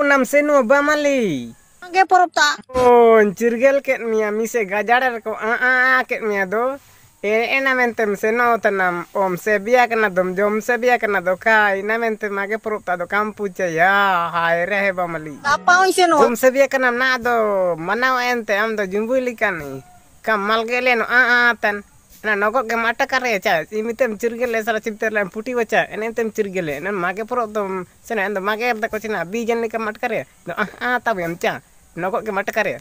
punam senu bamali. Ge porop ta. Oh, cirgel ket mia mise gajarer ko a ah, a ah, a ah, ket mia do. E ena mentem seno tanam om se bia kana dom jom se bia kana do ka ina mentem mage porop ta do kam puja ya hai rehe bamali. Apa on seno? Om se bia kana na ente am do jumbuli kani. kamal malgeleno ah ah tan. ᱱᱚᱜᱚᱜ ᱜᱮ ᱢᱟᱴᱟ ᱠᱟᱨᱮ ᱪᱟ ᱤᱢᱤᱛᱮᱢ ᱪᱤᱨᱜᱮᱞᱮ ᱥᱟᱨᱟ ᱪᱤᱯᱛᱮᱨᱞᱮ ᱯᱩᱴᱤ ᱵᱟᱪᱟ ᱮᱱᱮᱢᱛᱮᱢ ᱪᱤᱨᱜᱮᱞᱮ ᱮᱱᱮᱢ ᱢᱟᱜᱮ ᱯᱚᱨᱚᱜ ᱫᱚᱢ ᱥᱮᱱᱟ ᱮᱱᱫᱚ ᱢᱟᱜᱮ ᱫᱟᱠᱚ ᱪᱮᱱᱟ ᱵᱤᱡᱮᱱ ᱞᱮᱠᱟ ᱢᱟᱴᱠᱟᱨᱮ ᱫᱚ ᱟᱦᱟ ᱛᱟᱵᱮᱢ ᱪᱟ ᱱᱚᱜᱚᱜ ᱜᱮ ᱢᱟᱴᱠᱟᱨᱮ